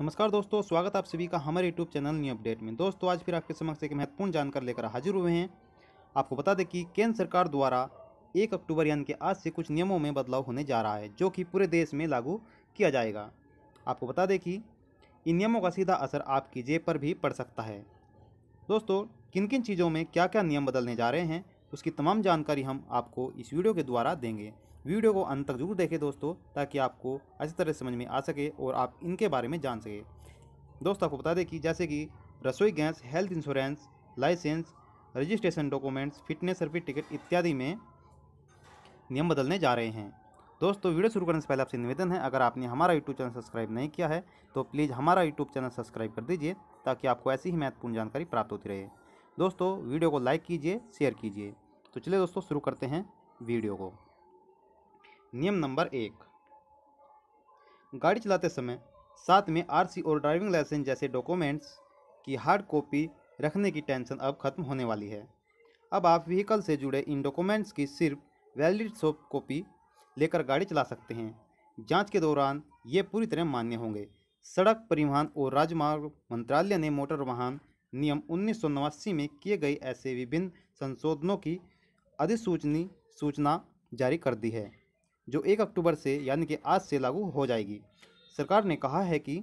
नमस्कार दोस्तों स्वागत आप सभी का हमारे यूट्यूब चैनल न्यू अपडेट में दोस्तों आज फिर आपके समक्ष एक महत्वपूर्ण जानकारी लेकर हाजिर हुए हैं आपको बता दें कि केंद्र सरकार द्वारा एक अक्टूबर यानी कि आज से कुछ नियमों में बदलाव होने जा रहा है जो कि पूरे देश में लागू किया जाएगा आपको बता दें कि इन नियमों का सीधा असर आपकी जेब पर भी पड़ सकता है दोस्तों किन किन चीज़ों में क्या क्या नियम बदलने जा रहे हैं उसकी तमाम जानकारी हम आपको इस वीडियो के द्वारा देंगे वीडियो को अंत तक जरूर देखें दोस्तों ताकि आपको अच्छी तरह समझ में आ सके और आप इनके बारे में जान सके दोस्तों आपको बता दें कि जैसे कि रसोई gas health insurance licence registration documents fitness certificate ticket इत्यादि में नियम बदलने जा रहे हैं दोस्तों वीडियो शुरू करने से पहले आपसे निवेदन है अगर आपने हमारा यूट्यूब चैनल सब्सक्राइब नहीं किया है तो प्लीज़ हमारा यूट्यूब चैनल सब्सक्राइब कर दीजिए ताकि आपको ऐसी ही महत्वपूर्ण जानकारी प्राप्त होती रहे दोस्तों वीडियो को लाइक कीजिए शेयर कीजिए तो चलिए दोस्तों शुरू करते हैं वीडियो को नियम नंबर एक गाड़ी चलाते समय साथ में आरसी और ड्राइविंग लाइसेंस जैसे डॉक्यूमेंट्स की हार्ड कॉपी रखने की टेंशन अब खत्म होने वाली है अब आप व्हीकल से जुड़े इन डॉक्यूमेंट्स की सिर्फ वैलिड सॉफ्ट कॉपी लेकर गाड़ी चला सकते हैं जांच के दौरान ये पूरी तरह मान्य होंगे सड़क परिवहन और राजमार्ग मंत्रालय ने मोटर वाहन नियम उन्नीस में किए गए ऐसे विभिन्न संशोधनों की अधिसूचनी सूचना जारी कर दी है जो एक अक्टूबर से यानी कि आज से लागू हो जाएगी सरकार ने कहा है कि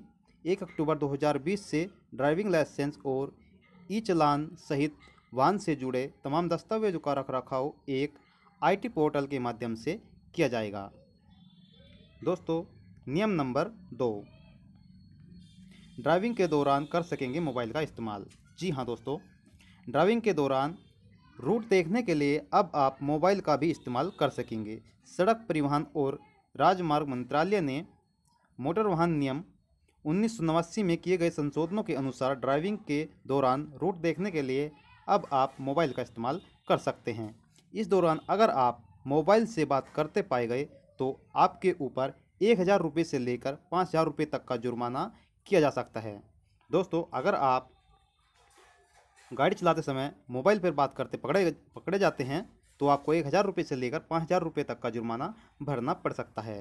एक अक्टूबर 2020 से ड्राइविंग लाइसेंस और ई चलान सहित वाहन से जुड़े तमाम दस्तावेजों का रखरखाव एक आईटी पोर्टल के माध्यम से किया जाएगा दोस्तों नियम नंबर दो ड्राइविंग के दौरान कर सकेंगे मोबाइल का इस्तेमाल जी हाँ दोस्तों ड्राइविंग के दौरान रूट देखने के लिए अब आप मोबाइल का भी इस्तेमाल कर सकेंगे सड़क परिवहन और राजमार्ग मंत्रालय ने मोटर वाहन नियम उन्नीस में किए गए संशोधनों के अनुसार ड्राइविंग के दौरान रूट देखने के लिए अब आप मोबाइल का इस्तेमाल कर सकते हैं इस दौरान अगर आप मोबाइल से बात करते पाए गए तो आपके ऊपर एक हज़ार रुपये से लेकर पाँच हज़ार रुपये तक का जुर्माना किया जा सकता है दोस्तों अगर आप गाड़ी चलाते समय मोबाइल पर बात करते पकड़े पकड़े जाते हैं तो आपको एक हज़ार रुपये से लेकर पाँच हज़ार रुपये तक का जुर्माना भरना पड़ सकता है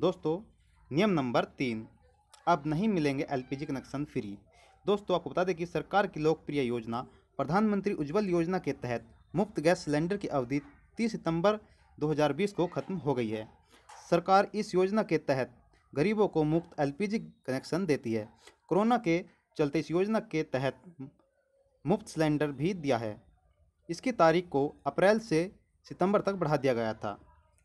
दोस्तों नियम नंबर तीन अब नहीं मिलेंगे एलपीजी कनेक्शन फ्री दोस्तों आपको बता दें कि सरकार की लोकप्रिय योजना प्रधानमंत्री उज्ज्वल योजना के तहत मुफ्त गैस सिलेंडर की अवधि तीस सितंबर बीस को खत्म हो गई है सरकार इस योजना के तहत गरीबों को मुफ्त जी कनेक्शन देती है कोरोना के चलते इस योजना के तहत मुफ्त सिलेंडर भी दिया है इसकी तारीख को अप्रैल से सितंबर तक बढ़ा दिया गया था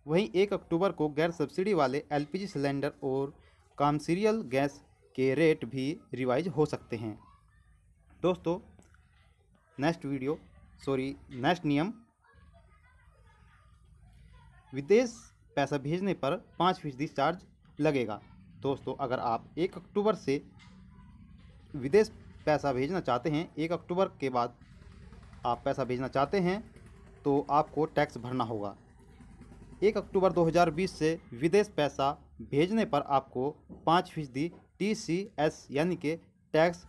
वहीं एक अक्टूबर को गैर सब्सिडी वाले एलपीजी सिलेंडर और कामसीरियल गैस के रेट भी रिवाइज हो सकते हैं दोस्तों नेक्स्ट वीडियो सॉरी नेक्स्ट नियम विदेश पैसा भेजने पर पाँच फीसदी चार्ज लगेगा दोस्तों अगर आप एक अक्टूबर से विदेश पैसा भेजना चाहते हैं एक अक्टूबर के बाद आप पैसा भेजना चाहते हैं तो आपको टैक्स भरना होगा एक अक्टूबर 2020 से विदेश पैसा भेजने पर आपको पाँच फीसदी टी सी एस यानी कि टैक्स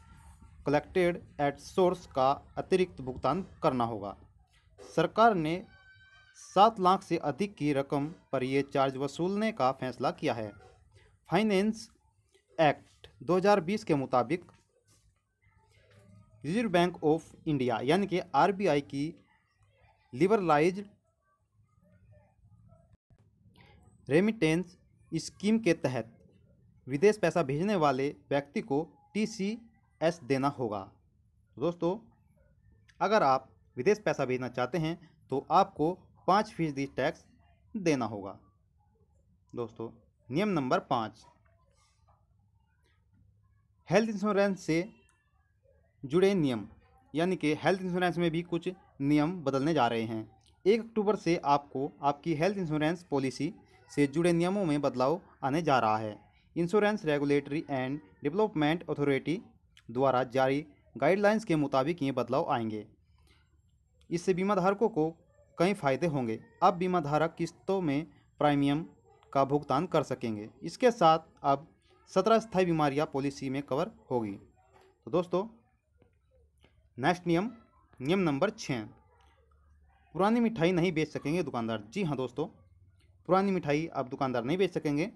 कलेक्टेड एट सोर्स का अतिरिक्त भुगतान करना होगा सरकार ने सात लाख से अधिक की रकम पर यह चार्ज वसूलने का फैसला किया है फाइनेंस एक्ट 2020 के मुताबिक रिजर्व बैंक ऑफ इंडिया यानी कि आरबीआई की लिबरलाइज रेमिटेंस स्कीम के तहत विदेश पैसा भेजने वाले व्यक्ति को टीसीएस देना होगा तो दोस्तों अगर आप विदेश पैसा भेजना चाहते हैं तो आपको पाँच फीसदी टैक्स देना होगा दोस्तों नियम नंबर पाँच हेल्थ इंश्योरेंस से जुड़े नियम यानी कि हेल्थ इंश्योरेंस में भी कुछ नियम बदलने जा रहे हैं एक अक्टूबर से आपको आपकी हेल्थ इंश्योरेंस पॉलिसी से जुड़े नियमों में बदलाव आने जा रहा है insurance regulatory and development authority द्वारा जारी गाइडलाइंस के मुताबिक ये बदलाव आएंगे इससे बीमा धारकों को कई फ़ायदे होंगे अब बीमा धारक किस्तों में प्रीमियम का भुगतान कर सकेंगे इसके साथ अब सत्रह स्थायी बीमारियां पॉलिसी में कवर होगी तो दोस्तों नेक्स्ट नियम नियम नंबर छः पुरानी मिठाई नहीं बेच सकेंगे दुकानदार जी हाँ दोस्तों पुरानी मिठाई आप दुकानदार नहीं बेच सकेंगे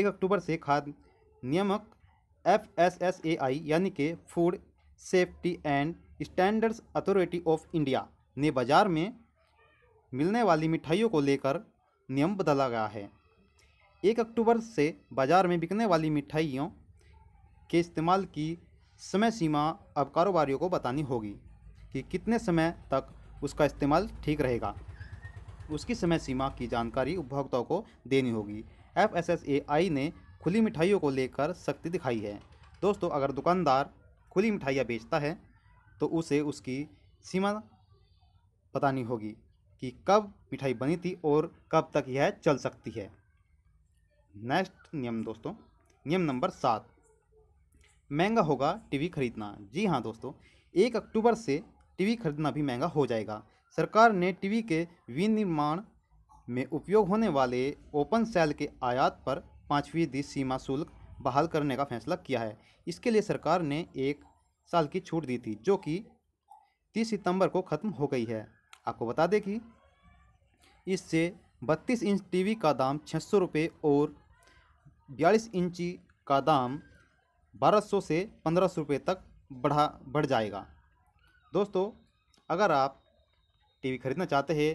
एक अक्टूबर से खाद्य नियमक F S S A I यानी कि food safety and standards authority of India ने बाज़ार में मिलने वाली मिठाइयों को लेकर नियम बदला गया है एक अक्टूबर से बाज़ार में बिकने वाली मिठाइयों के इस्तेमाल की समय सीमा अब कारोबारियों को बतानी होगी कि कितने समय तक उसका इस्तेमाल ठीक रहेगा उसकी समय सीमा की जानकारी उपभोक्ताओं को देनी होगी F S S A I ने खुली मिठाइयों को लेकर सख्ती दिखाई है दोस्तों अगर दुकानदार खुली मिठाइयाँ बेचता है तो उसे उसकी सीमा बतानी होगी कि कब मिठाई बनी थी और कब तक यह चल सकती है नेक्स्ट नियम दोस्तों नियम नंबर सात महंगा होगा टीवी खरीदना जी हाँ दोस्तों एक अक्टूबर से टीवी खरीदना भी महंगा हो जाएगा सरकार ने टीवी के विनिर्माण में उपयोग होने वाले ओपन सेल के आयात पर पाँचवीं दी सीमा शुल्क बहाल करने का फैसला किया है इसके लिए सरकार ने एक साल की छूट दी थी जो कि 30 सितंबर को ख़त्म हो गई है आपको बता दें कि इससे 32 इंच टीवी का दाम छः सौ और बयालीस इंची का दाम बारह सौ से पंद्रह सौ रुपये तक बढ़ा बढ़ जाएगा दोस्तों अगर आप टीवी खरीदना चाहते हैं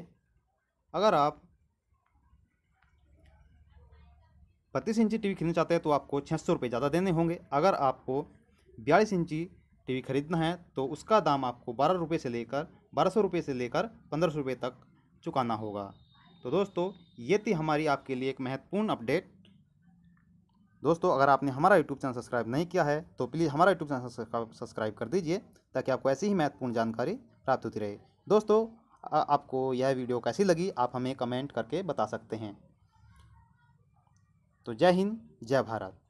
अगर आप बत्तीस इंची टीवी खरीदना चाहते हैं तो आपको छः सौ रुपये ज़्यादा देने होंगे अगर आपको बयालीस इंची टीवी खरीदना है तो उसका दाम आपको बारह रुपये से लेकर बारह सौ रुपये से लेकर पंद्रह सौ रुपये तक चुकाना होगा तो दोस्तों ये थी हमारी आपके लिए एक महत्वपूर्ण अपडेट दोस्तों अगर आपने हमारा यूट्यूब चैनल सब्सक्राइब नहीं किया है तो प्लीज़ हमारा यूट्यूब चैनल सब्सक्राइब कर दीजिए ताकि आपको ऐसी ही महत्वपूर्ण जानकारी प्राप्त होती रहे दोस्तों आपको यह वीडियो कैसी लगी आप हमें कमेंट करके बता सकते हैं तो जय हिंद जय भारत